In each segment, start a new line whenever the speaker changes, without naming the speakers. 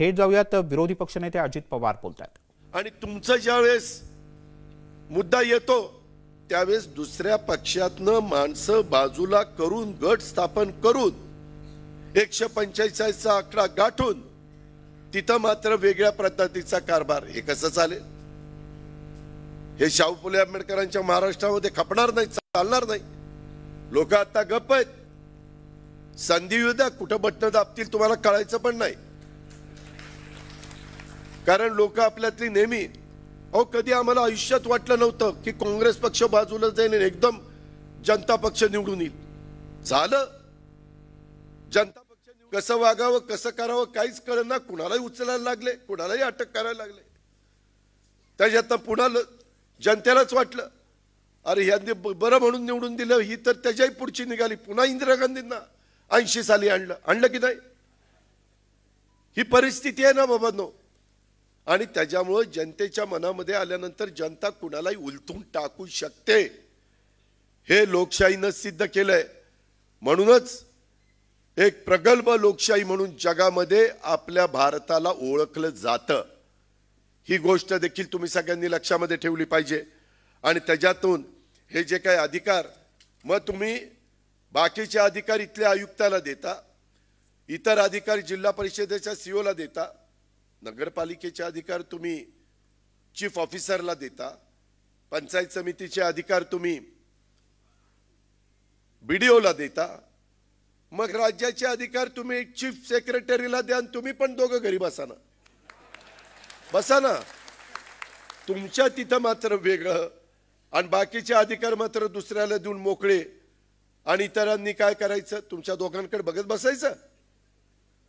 थेट जाऊयात विरोधी पक्षनेते अजित पवार बोलतात आणि तुमचा वेळेस मुद्दा येतो त्यावेळेस दुसऱ्या पक्षातन माणसं बाजूला करून गट स्थापन करून एकशे पंचेचाळीसचा आकडा गाठून तिथं मात्र वेगळ्या पद्धतीचा कारभार हे कसं चालेल हे शाहू फुले आंबेडकरांच्या महाराष्ट्रामध्ये खपणार नाही चालणार नाही लोक आता गप्प आहेत संधी द्या कुठं बटणं दाबतील तुम्हाला कळायचं पण नाही कारण लोक आपल्यातली नेहमी अहो कधी आम्हाला आयुष्यात वाटलं नव्हतं की काँग्रेस पक्ष बाजूला जाईल एकदम जनता पक्ष निवडून येईल झालं जनता पक्ष कसं वागावं कसं करावं काहीच कळ ना कुणालाही उचलायला लागले कुणालाही अटक करायला लागले त्याच्यातनं पुन्हा जनतेलाच वाटलं अरे ह्यांनी बरं म्हणून निवडून दिलं ही तर त्याच्याही पुढची निघाली पुन्हा इंदिरा गांधींना ऐंशी साली आणलं आणलं की नाही ही परिस्थिती आहे ना बाबांनो आणि त्याच्यामुळं जनतेच्या मनामध्ये आल्यानंतर जनता कुणालाही उलथून टाकू शकते हे लोकशाहीनं सिद्ध केलंय म्हणूनच एक प्रगल्भ लोकशाही म्हणून जगामध्ये आपल्या भारताला ओळखलं जातं ही गोष्ट देखील तुम्ही सगळ्यांनी लक्षामध्ये ठेवली पाहिजे आणि त्याच्यातून हे जे काही अधिकार मग तुम्ही बाकीचे अधिकार इथल्या आयुक्ताला देता इतर अधिकार जिल्हा परिषदेच्या सीओला देता नगरपालिकेचे अधिकार तुम्ही चीफ ऑफिसरला देता पंचायत समितीचे अधिकार तुम्ही बी डी ओला देता मग राज्याचे अधिकार तुम्ही चीफ सेक्रेटरीला द्या आणि तुम्ही पण दोघं घरी बसा ना बसा ना तुमच्या तिथं मात्र वेगळं आणि बाकीचे अधिकार मात्र दुसऱ्याला देऊन मोकळे आणि इतरांनी काय करायचं तुमच्या दोघांकडे बघत बसायचं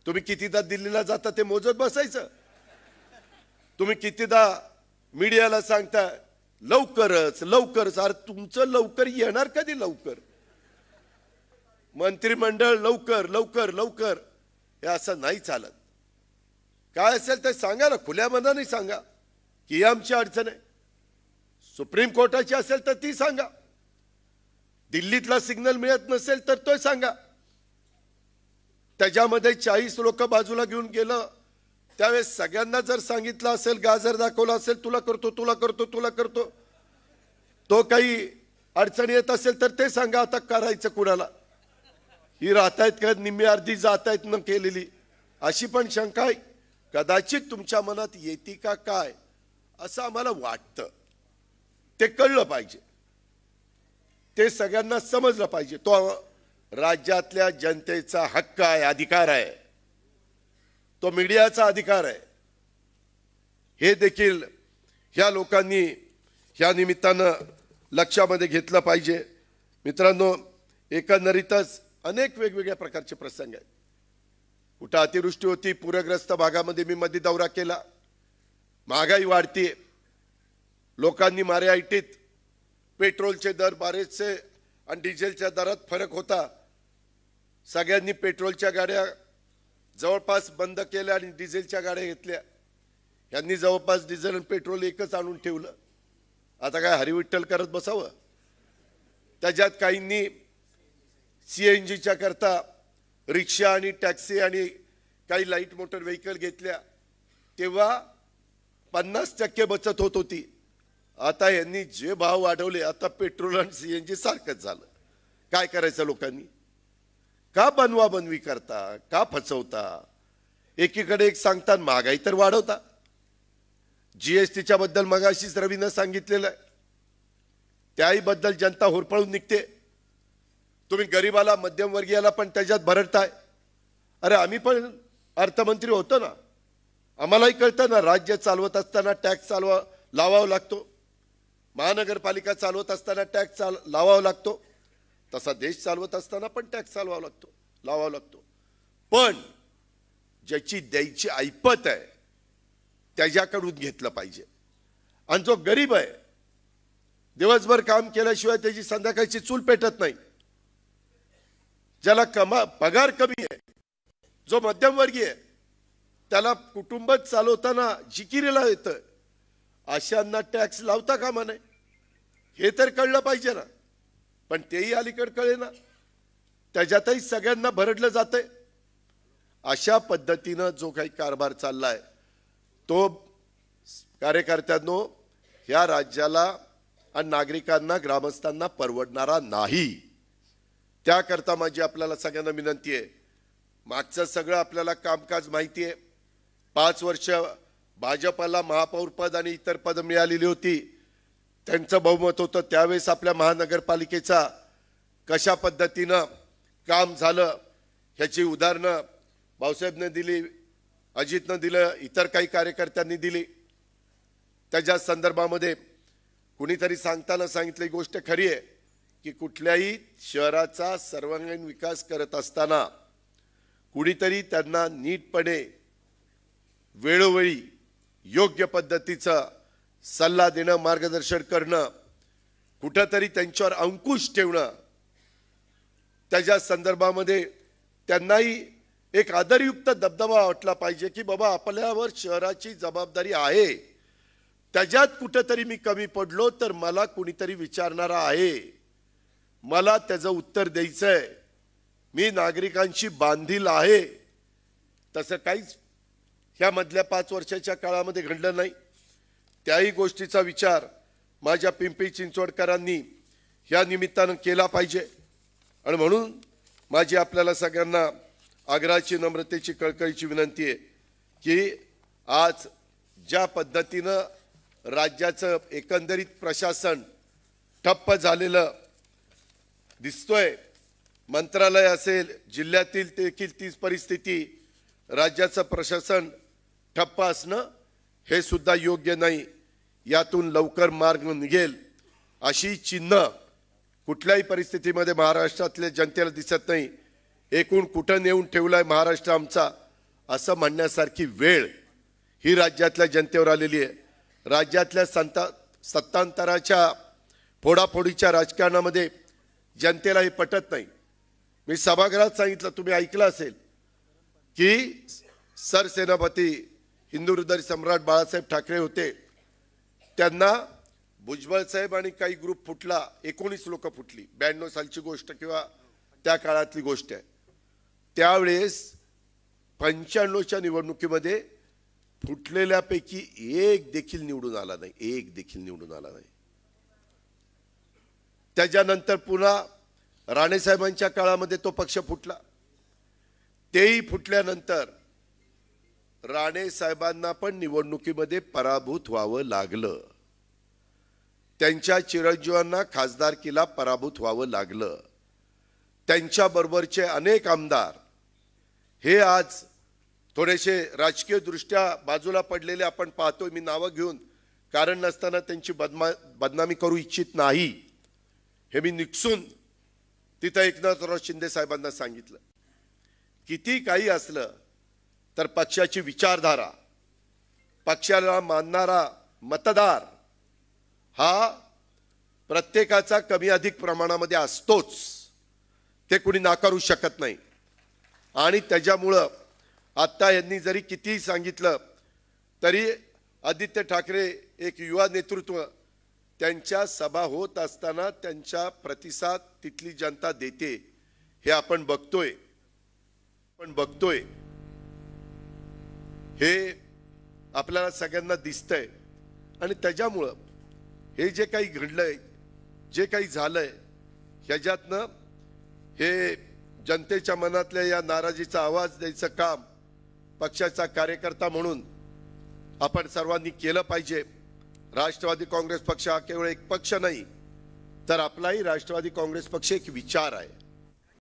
तुम्ही कितीदा दिल्लीला जाता ते मोजत बसायचं तुम्ही कितीदा मीडियाला सांगता लवकरच लवकरच अरे तुमचं लवकर येणार कधी लवकर मंत्रिमंडळ लवकर लवकर लवकर हे असं नाही चालत काय असेल ते सांगा ना खुल्या मनाने सांगा की आमची अडचण आहे सुप्रीम कोर्टाची असेल तर ती सांगा दिल्लीतला सिग्नल मिळत नसेल तर तो सांगा त्याच्यामध्ये चाळीस लोक बाजूला घेऊन गेलं त्यावेळेस सगळ्यांना जर सांगितलं असेल गाजर दाखवलं असेल तुला करतो तुला करतो तुला करतो तो काही अडचण येत असेल तर ते सांगा आता करायचं कुणाला ही राहतायत का निम्मी अर्धी जात आहेत न केलेली अशी पण शंका आहे कदाचित तुमच्या मनात येते का काय असं आम्हाला वाटतं ते कळलं पाहिजे ते सगळ्यांना समजलं पाहिजे तो राज्यातल्या जनतेचा हक्क आहे अधिकार आहे तो मीडियाचा अधिकार आहे हे देखील ह्या लोकांनी ह्या निमित्तानं लक्षामध्ये घेतलं पाहिजे मित्रांनो एकंदरीतच अनेक वेगवेगळ्या प्रकारचे प्रसंग आहेत कुठं अतिवृष्टी होती पूरग्रस्त भागामध्ये मी मध्ये दौरा केला महागाई वाढतीये लोकांनी टीत पेट्रोलचे दर बरेचसे आणि डिझेलच्या दरात फरक होता सगळ्यांनी पेट्रोलच्या गाड्या जवळपास बंद केलं आणि डिझेलच्या गाड्या घेतल्या यांनी जवळपास डिझेल आणि पेट्रोल एकच आणून ठेवलं आता काय हरिविठ्ठल करत बसावं त्याच्यात काहींनी सी एन जीच्या करता रिक्षा आणि टॅक्सी आणि काही लाईट मोटर व्हेकल घेतल्या तेव्हा पन्नास टक्के बचत होत होती आता यांनी जे भाव वाढवले आता पेट्रोल आणि सी एन जी सारखंच झालं काय करायचं लोकांनी का बनवा बनवी करता का फसवता एकीकडे एक सांगता महागाई तर वाढवता जीएसटीच्या बद्दल मगाशीच रवीनं सांगितलेलं आहे त्याही बद्दल जनता होरपळून निघते तुम्ही गरीबाला मध्यमवर्गीयाला पण त्याच्यात भरडताय अरे आम्ही पण अर्थमंत्री होतो ना आम्हालाही कळतं ना राज्य चालवत असताना टॅक्स चालवा लावावा लागतो महानगरपालिका चालवत असताना टॅक्स चाल लावावा लागतो तसा देश चालवत असताना पण टॅक्स चालवावा लागतो लावावा लागतो पण ज्याची द्यायची ऐपत आहे त्याच्याकडून घेतलं पाहिजे आणि जो गरीब आहे दिवसभर काम केल्याशिवाय त्याची संध्याकाळची चूल पेटत नाही ज्याला कमा पगार कमी आहे जो मध्यमवर्गीय आहे त्याला कुटुंब चालवताना जिकिरीला येतं अशांना टॅक्स लावता कामा नाही हे तर कळलं पाहिजे ना पण तेही अलीकड कळेना त्याच्यातही सगळ्यांना भरडलं जात आहे अशा पद्धतीनं जो काही कारभार चाललाय तो कार्यकर्त्यांनो ह्या राज्याला आणि नागरिकांना ग्रामस्थांना परवडणारा नाही त्याकरता माझी आपल्याला सगळ्यांना विनंती आहे मागचं सगळं आपल्याला कामकाज माहिती आहे पाच वर्ष भाजपाला महापौरपद आणि इतर पद मिळालेली होती त्यांचं बहुमत होतं त्यावेळेस आपल्या महानगरपालिकेचा कशा पद्धतीनं काम झालं ह्याची उदाहरणं भाऊसाहेबने दिली अजितनं दिलं इतर काही कार्यकर्त्यांनी दिली त्याच्या संदर्भामध्ये कुणीतरी सांगताना सांगितली गोष्ट खरी आहे की कुठल्याही शहराचा सर्वांगीण विकास करत असताना कुणीतरी त्यांना नीटपणे वेळोवेळी योग्य पद्धतीचं सल्ला देणं मार्गदर्शन करणं कुठंतरी त्यांच्यावर अंकुश ठेवणं त्याच्या संदर्भामध्ये त्यांनाही एक आदरयुक्त दबदबा वाटला पाहिजे की बाबा आपल्यावर शहराची जबाबदारी आहे त्याच्यात कुठंतरी मी कमी पडलो तर मला कुणीतरी विचारणारा आहे मला त्याचं उत्तर द्यायचं आहे मी नागरिकांशी बांधील आहे तसं काहीच मधल्या पाच वर्षाच्या काळामध्ये घडलं नाही त्याही गोष्टीचा विचार माझ्या पिंपरी चिंचवडकरांनी या निमित्तानं केला पाहिजे आणि म्हणून माझी आपल्याला सगळ्यांना आग्रहाची नम्रतेची कळकळीची विनंती आहे की आज ज्या पद्धतीनं राज्याचं एकंदरीत प्रशासन ठप्प झालेलं दिसतोय मंत्रालय असेल जिल्ह्यातील देखील तीच परिस्थिती राज्याचं प्रशासन ठप्प असणं हे सुद्धा योग्य नाही यातून लवकर मार्ग निघेल अशी चिन्ह कुठल्याही परिस्थितीमध्ये महाराष्ट्रातल्या जनतेला दिसत नाही एकूण कुठं नेऊन ठेवला आहे महाराष्ट्र आमचा असं म्हणण्यासारखी वेळ ही राज्यातल्या जनतेवर आलेली आहे राज्यातल्या संता सत्तांतराच्या फोडाफोडीच्या राजकारणामध्ये जनतेला हे पटत नाही मी सभागृहात सांगितलं तुम्ही ऐकलं असेल की सरसेनापती हिंदू हृदय सम्राट बाळासाहेब ठाकरे होते त्यांना भुजबळ साहेब आणि काही ग्रुप फुटला एकोणीस लोक फुटली ब्याण्णव सालची गोष्ट किंवा त्या काळातली गोष्ट आहे त्यावेळेस पंच्याण्णवच्या निवडणुकीमध्ये फुटलेल्यापैकी एक देखील निवडून आला नाही एक देखील निवडून आला नाही त्याच्यानंतर पुन्हा राणेसाहेबांच्या काळामध्ये तो पक्ष फुटला तेही फुटल्यानंतर राणे साहेबांना पण निवडणुकीमध्ये पराभूत व्हावं लागलं त्यांच्या चिरंजीवांना खासदारकीला पराभूत व्हावं लागलं त्यांच्याबरोबरचे अनेक आमदार हे आज थोडेसे राजकीयदृष्ट्या बाजूला पडलेले आपण पाहतोय मी नावं घेऊन कारण नसताना त्यांची बदमा बदनामी करू इच्छित नाही हे मी निकसून तिथं एकनाथराव शिंदे साहेबांना सांगितलं किती काही असलं तर पक्षाची विचारधारा पक्षाला मानणारा मतदार हा प्रत्येकाचा कमी अधिक प्रमाणामध्ये असतोच ते कुणी नाकारू शकत नाही आणि त्याच्यामुळं आत्ता यांनी जरी कितीही सांगितलं तरी आदित्य ठाकरे एक युवा नेतृत्व त्यांच्या सभा होत असताना त्यांचा प्रतिसाद तिथली जनता देते हे आपण बघतोय पण बघतोय हे आपल्याला सगळ्यांना दिसतंय आणि त्याच्यामुळं हे जे काही घडलंय जे काही झालंय ह्याच्यातनं हे जनतेच्या मनातल्या या नाराजीचा आवाज द्यायचं काम पक्षाचा कार्यकर्ता म्हणून आपण सर्वांनी केलं पाहिजे राष्ट्रवादी काँग्रेस पक्ष हा केवळ एक पक्ष नाही तर आपलाही राष्ट्रवादी काँग्रेस पक्ष एक विचार आहे